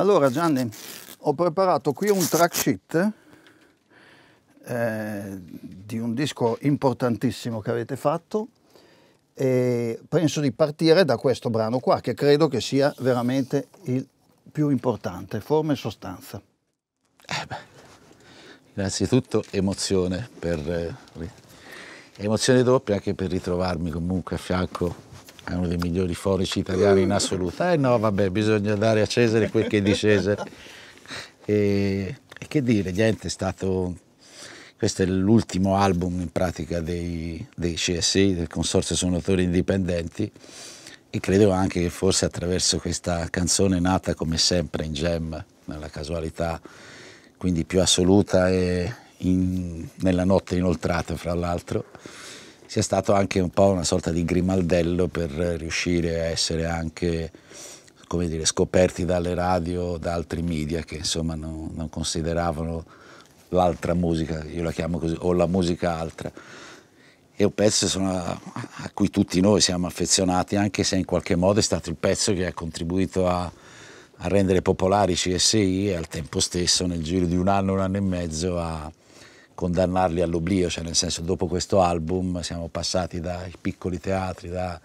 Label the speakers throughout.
Speaker 1: Allora Gianni, ho preparato qui un track sheet eh, di un disco importantissimo che avete fatto e penso di partire da questo brano qua che credo che sia veramente il più importante, forma e sostanza. Eh
Speaker 2: beh, innanzitutto emozione per eh, emozione doppia anche per ritrovarmi comunque a fianco è uno dei migliori forici italiani in assoluto. Eh no, vabbè, bisogna dare a Cesare quel che è di Cesare. E, e che dire, niente, è stato... Questo è l'ultimo album in pratica dei, dei CSI, del Consorzio Suonatori Indipendenti, e credo anche che forse attraverso questa canzone nata come sempre in jam, nella casualità quindi più assoluta e in, nella notte inoltrata fra l'altro, sia stato anche un po' una sorta di grimaldello per riuscire a essere anche come dire, scoperti dalle radio, da altri media che insomma non, non consideravano l'altra musica, io la chiamo così, o la musica altra. È un pezzo a, a cui tutti noi siamo affezionati, anche se in qualche modo è stato il pezzo che ha contribuito a, a rendere popolari CSI e al tempo stesso nel giro di un anno, un anno e mezzo a, condannarli all'oblio, cioè nel senso dopo questo album siamo passati dai piccoli teatri, da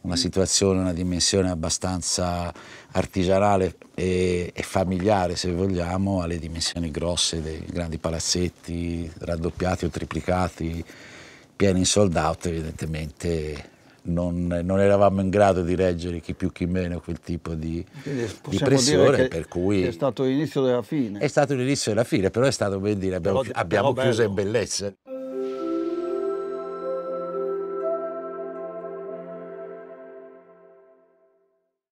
Speaker 2: una mm. situazione, una dimensione abbastanza artigianale e, e, familiare se vogliamo, alle dimensioni grosse dei grandi palazzetti raddoppiati o triplicati, pieni in sold out evidentemente non, non, eravamo in grado di reggere chi più chi meno quel tipo di, di pressione. per cui è stato l'inizio della fine. È stato l'inizio della fine, però è stato ben dire abbiamo, però, abbiamo però chiuso bello. in
Speaker 1: bellezza.